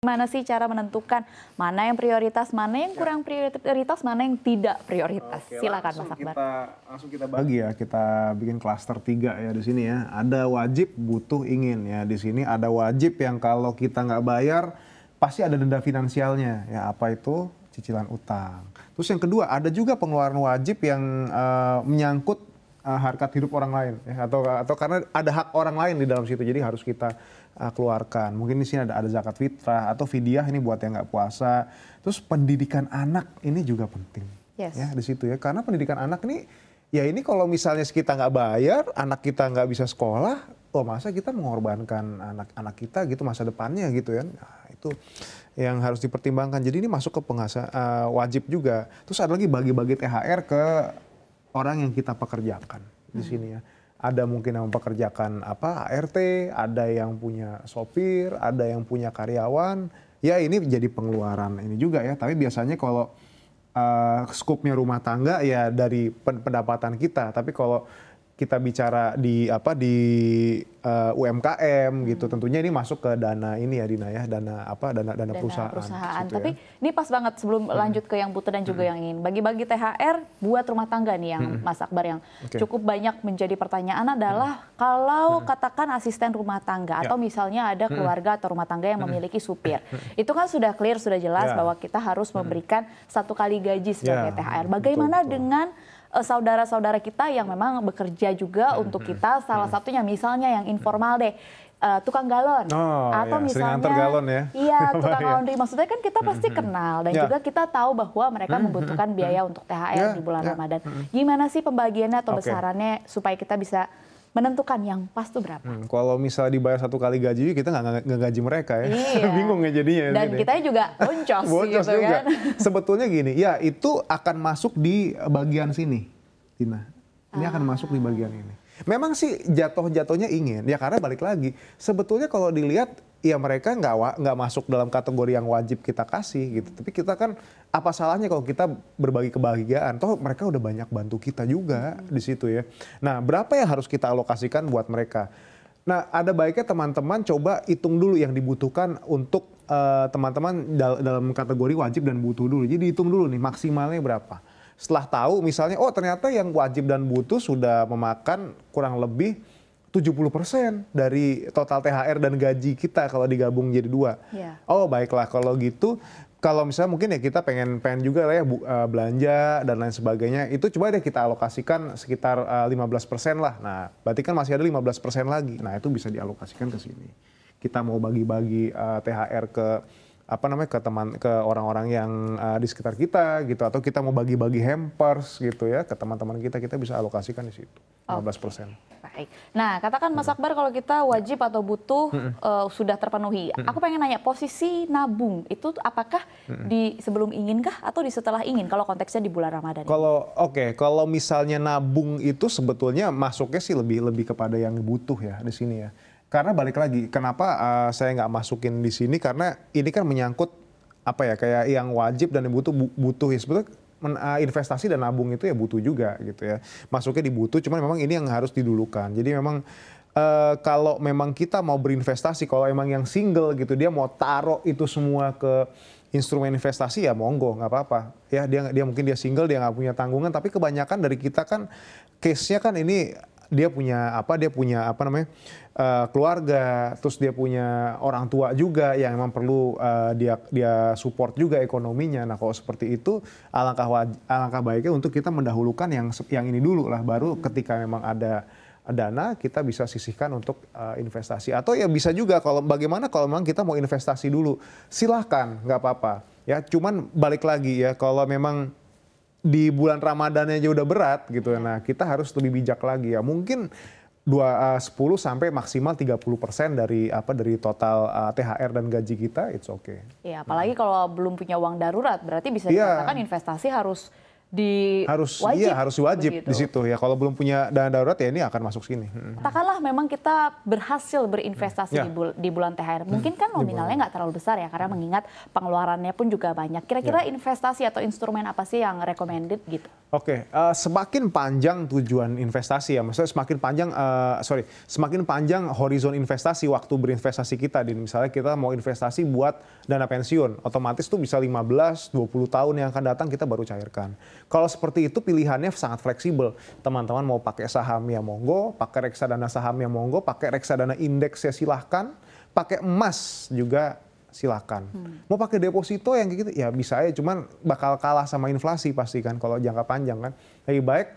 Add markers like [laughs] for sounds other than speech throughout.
Mana sih cara menentukan mana yang prioritas, mana yang ya. kurang prioritas, mana yang tidak prioritas? Oke, Silakan Mas Akbar. Kita, langsung kita bagi ya, kita bikin klaster tiga ya di sini ya. Ada wajib, butuh, ingin ya. Di sini ada wajib yang kalau kita nggak bayar pasti ada denda finansialnya ya. Apa itu? Cicilan utang. Terus yang kedua ada juga pengeluaran wajib yang uh, menyangkut uh, harkat hidup orang lain ya, atau atau karena ada hak orang lain di dalam situ jadi harus kita uh, keluarkan mungkin di sini ada ada zakat fitrah atau fidyah ini buat yang nggak puasa terus pendidikan anak ini juga penting yes. ya di situ ya karena pendidikan anak ini ya ini kalau misalnya kita nggak bayar anak kita nggak bisa sekolah oh masa kita mengorbankan anak-anak kita gitu masa depannya gitu ya nah, itu yang harus dipertimbangkan jadi ini masuk ke penghasa uh, eh, wajib juga terus ada lagi bagi-bagi THR ke orang yang kita pekerjakan hmm. di sini ya. Ada mungkin yang mempekerjakan apa ART, ada yang punya sopir, ada yang punya karyawan. Ya ini jadi pengeluaran ini juga ya. Tapi biasanya kalau uh, skupnya rumah tangga ya dari pendapatan kita. Tapi kalau kita bicara di apa di uh, eh, UMKM gitu hmm. tentunya ini masuk ke dana ini ya Dina ya dana apa dana dana, dana perusahaan. perusahaan. Gitu Tapi ya. ini pas banget sebelum hmm. lanjut ke yang Putra dan juga hmm. yang ingin bagi-bagi THR buat rumah tangga nih yang hmm. Mas Akbar yang okay. cukup banyak menjadi pertanyaan adalah hmm. kalau hmm. katakan asisten rumah tangga ya. atau misalnya ada hmm. keluarga hmm. atau rumah tangga yang hmm. memiliki supir. Itu kan sudah clear sudah jelas ya. bahwa kita harus memberikan satu kali gaji sebagai ya. THR. Bagaimana betul. dengan Eh, saudara-saudara kita yang memang bekerja juga hmm, untuk hmm, kita. Salah hmm. satunya misalnya yang informal deh uh, tukang galon oh, atau iya. misalnya galon ya. iya [laughs] tukang laundry maksudnya kan kita hmm, pasti hmm, kenal dan yeah. juga kita tahu bahwa mereka membutuhkan biaya untuk THR yeah, di bulan yeah. Ramadan. Gimana sih pembagiannya atau okay. besarannya supaya kita bisa menentukan yang pas tuh berapa. Hmm, kalau misalnya dibayar satu kali gaji, kita nggak gaji mereka ya. Iya. [laughs] Bingung ya jadinya. Ya, Dan gini. kita juga boncos, [laughs] boncos gitu juga. kan. [laughs] Sebetulnya gini, ya itu akan masuk di bagian sini, Tina. Ini ah. akan masuk di bagian ah. ini. Memang sih jatuh-jatuhnya ingin, ya karena balik lagi. Sebetulnya kalau dilihat ya mereka nggak nggak masuk dalam kategori yang wajib kita kasih gitu. Tapi kita kan apa salahnya kalau kita berbagi kebahagiaan? Toh mereka udah banyak bantu kita juga hmm. di situ ya. Nah berapa yang harus kita alokasikan buat mereka? Nah ada baiknya teman-teman coba hitung dulu yang dibutuhkan untuk eh, teman-teman uh, dal dalam kategori wajib dan butuh dulu. Jadi hitung dulu nih maksimalnya berapa. Setelah tahu misalnya oh ternyata yang wajib dan butuh sudah memakan kurang lebih 70% dari total THR dan gaji kita kalau digabung jadi dua. Yeah. Oh baiklah kalau gitu kalau misalnya mungkin ya kita pengen pengen juga lah ya bu, uh, belanja dan lain sebagainya itu coba deh kita alokasikan sekitar uh, eh, 15% lah. Nah, berarti kan masih ada 15% lagi. Nah, itu bisa dialokasikan ke sini. Kita mau bagi-bagi uh, eh, THR ke apa namanya ke teman ke orang-orang yang uh, di sekitar kita gitu atau kita mau bagi-bagi hampers gitu ya ke teman-teman kita kita bisa alokasikan di situ 15 persen. Baik. Nah katakan Mas Akbar kalau kita wajib atau butuh Uh, sudah terpenuhi. Aku pengen nanya posisi nabung itu apakah di sebelum inginkah atau di setelah ingin kalau konteksnya di bulan Ramadan? Kalau oke okay, kalau misalnya nabung itu sebetulnya masuknya sih lebih lebih kepada yang butuh ya di sini ya karena balik lagi, kenapa uh, saya nggak masukin di sini? Karena ini kan menyangkut apa ya kayak yang wajib dan butuh butuh ya sebetulnya men, eh, investasi dan nabung itu ya butuh juga gitu ya. Masuknya dibutuh, cuman memang ini yang harus didulukan. Jadi memang uh, kalau memang kita mau berinvestasi, kalau emang yang single gitu dia mau taruh itu semua ke instrumen investasi ya monggo nggak apa-apa ya dia dia mungkin dia single dia nggak punya tanggungan tapi kebanyakan dari kita kan case nya kan ini dia punya apa dia punya apa namanya uh, keluarga terus dia punya orang tua juga yang memang perlu uh, dia dia support juga ekonominya nah kalau seperti itu alangkah alangkah baiknya untuk kita mendahulukan yang yang ini dulu lah baru ketika memang ada dana kita bisa sisihkan untuk uh, investasi atau ya bisa juga kalau bagaimana kalau memang kita mau investasi dulu silahkan nggak apa-apa ya cuman balik lagi ya kalau memang di bulan Ramadannya aja udah berat gitu. Iya. Nah, kita harus lebih bijak lagi ya. Mungkin dua eh, sepuluh sampai maksimal 30% dari apa dari total uh, eh, THR dan gaji kita it's okay. Iya, apalagi hmm. kalau belum punya uang darurat berarti bisa yeah. dikatakan investasi harus di harus iya, wajib, iya harus wajib begitu. di situ ya kalau belum punya dana darurat ya ini akan masuk sini. Hmm. Katakanlah memang kita berhasil berinvestasi hmm. di, ya. bul di bulan THR. Hmm. Mungkin kan nominalnya nggak terlalu besar ya karena hmm. mengingat pengeluarannya pun juga banyak. Kira-kira ya. investasi atau instrumen apa sih yang recommended gitu? Oke, okay. uh, eh, semakin panjang tujuan investasi ya, maksudnya semakin panjang uh, sorry, semakin panjang horizon investasi waktu berinvestasi kita. Di misalnya kita mau investasi buat dana pensiun, otomatis tuh bisa 15, 20 tahun yang akan datang kita baru cairkan. Kalau seperti itu pilihannya sangat fleksibel. Teman-teman mau pakai saham ya monggo, pakai reksadana saham ya monggo, pakai reksadana indeks ya silahkan, pakai emas juga silahkan. Hmm. Mau pakai deposito yang gitu ya bisa aja, cuman bakal kalah sama inflasi pasti kan kalau jangka panjang kan. Lebih baik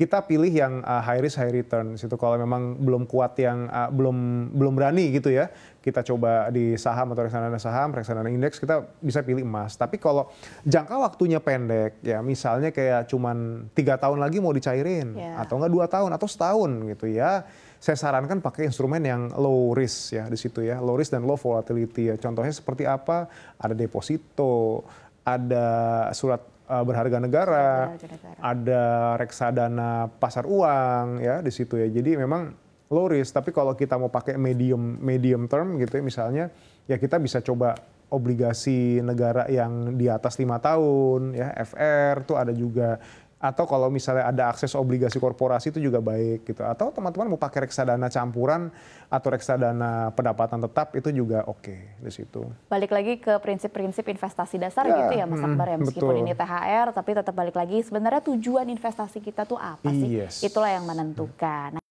kita pilih yang uh, high risk high return situ kalau memang belum kuat yang uh, belum belum berani gitu ya kita coba di saham atau reksadana saham reksadana indeks kita bisa pilih emas tapi kalau jangka waktunya pendek ya misalnya kayak cuman tiga tahun lagi mau dicairin yeah. atau enggak dua tahun atau setahun gitu ya saya sarankan pakai instrumen yang low risk ya di situ ya low risk dan low volatility ya contohnya seperti apa ada deposito ada surat uh, berharga negara, ada reksadana pasar uang ya di situ ya. Jadi memang low risk, tapi kalau kita mau pakai medium medium term gitu ya misalnya ya kita bisa coba obligasi negara yang di atas lima tahun ya FR tuh ada juga atau kalau misalnya ada akses obligasi korporasi itu juga baik gitu atau teman-teman mau pakai reksadana campuran atau reksadana pendapatan tetap itu juga oke okay di situ balik lagi ke prinsip-prinsip investasi dasar ya, gitu ya Mas hmm, Akbar ya meskipun betul. ini THR tapi tetap balik lagi sebenarnya tujuan investasi kita tuh apa sih yes. itulah yang menentukan hmm.